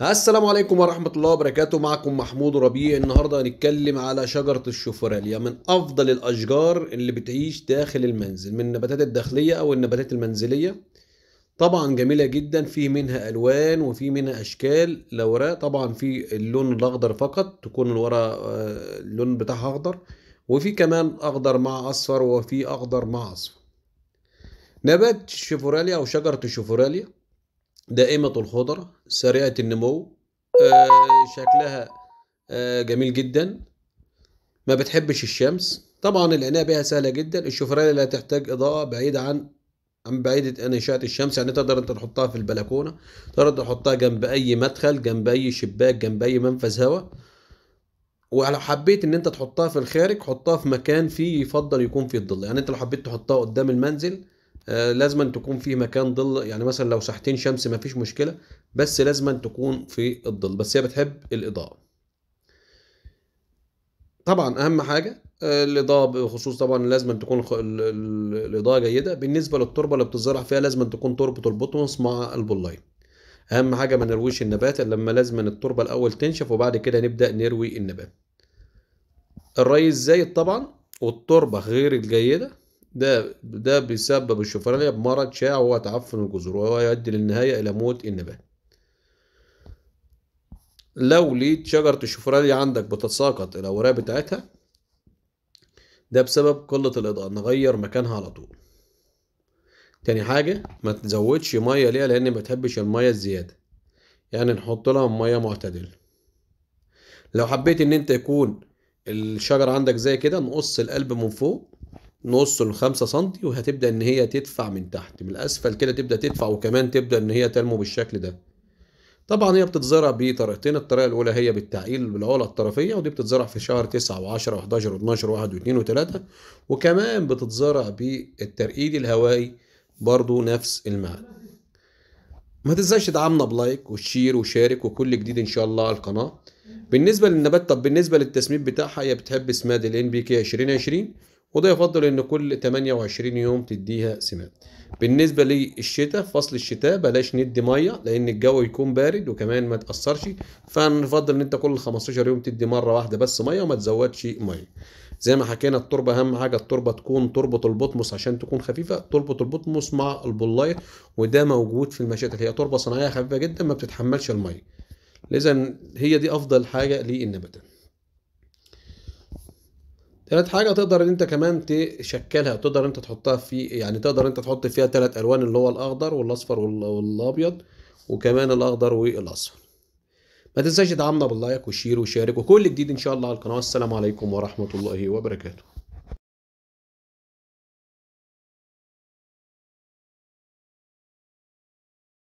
السلام عليكم ورحمة الله وبركاته معكم محمود ربيع النهاردة هنتكلم على شجرة الشوفراليا يعني من أفضل الأشجار اللي بتعيش داخل المنزل من النباتات الداخلية أو النباتات المنزلية طبعا جميلة جدا في منها ألوان وفي منها أشكال الأوراق طبعا في اللون الأخضر فقط تكون الورق آه، اللون بتاعها أخضر وفي كمان أخضر مع أصفر وفي أخضر مع أصفر نبات الشوفراليا أو شجرة الشوفراليا دائمة الخضرة سريعة النمو آه، شكلها آه، جميل جدا ما بتحبش الشمس طبعا العناية بها سهلة جدا الشوفرية لا تحتاج إضاءة بعيدة عن عن بعيدة عن إشاعة الشمس يعني تقدر أنت تحطها في البلكونة تقدر تحطها جنب أي مدخل جنب أي شباك جنب أي منفذ هواء ولو حبيت ان انت تحطها في الخارج حطها في مكان فيه يفضل يكون فيه الظل يعني انت لو حبيت تحطها قدام المنزل آه، لازما تكون في مكان ظل يعني مثلا لو ساحتين شمس مفيش مشكله بس لازما تكون في الظل بس هي بتحب الاضاءه طبعا اهم حاجه آه، الاضاءه بخصوص طبعا لازم تكون الاضاءه جيده بالنسبه للتربه اللي بتزرع فيها لازم تكون تربه البطمس مع البلاي اهم حاجه ما نرويش النبات لما لازم التربه الاول تنشف وبعد كده نبدا نروي النبات الري الزايد طبعا والتربه غير الجيده ده ده بيسبب الشوفرينيا بمرض شائع وهو تعفن الجذور وهو يؤدي للنهاية إلى موت النبات. لو لقيت شجرة الشوفرينيا عندك بتتساقط الأوراق بتاعتها ده بسبب قلة الإضاءة نغير مكانها على طول. تاني حاجة ما تزودش مية ليها لأن ما تحبش المية الزيادة يعني نحط لها مية معتدلة لو حبيت إن أنت يكون الشجرة عندك زي كده نقص القلب من فوق نص ل 5 سم وهتبدا ان هي تدفع من تحت من الاسفل كده تبدا تدفع وكمان تبدا ان هي تنمو بالشكل ده طبعا هي بتتزرع بطريقتين الطريقه الاولى هي بالتعقيل بالعلى الطرفيه ودي بتتزرع في شهر 9 و10 و11 و12 و1 و2 و3 وكمان بتتزرع بالترقيد الهوائي برضو نفس المعنى ما تنساش تدعمنا بلايك وتشير وشارك وكل جديد ان شاء الله على القناه بالنسبه للنبات طب بالنسبه للتسميد بتاعها هي بتحب اسمها دي الان بي كي 2020 وده يفضل ان كل 28 يوم تديها سماد بالنسبة للشتاء فصل الشتاء بلاش ندي مية لان الجو يكون بارد وكمان ما تأثرش فنفضل ان انت كل 15 يوم تدي مرة واحدة بس مية وما تزودش مية زي ما حكينا التربة اهم حاجة التربة تكون تربة البطمس عشان تكون خفيفة تربة البطمس مع البلاية وده موجود في المشاتل هي تربة صناعية خفيفة جدا ما بتتحملش المية لذا هي دي افضل حاجة للنباتات تالت حاجة تقدر ان انت كمان تشكلها تقدر انت تحطها في يعني تقدر انت تحط فيها تلات الوان اللي هو الاخضر والاصفر والابيض وكمان الاخضر والاصفر ما تنساش تدعمنا باللايك وشير وشارك وكل جديد ان شاء الله على القناة والسلام عليكم ورحمة الله وبركاته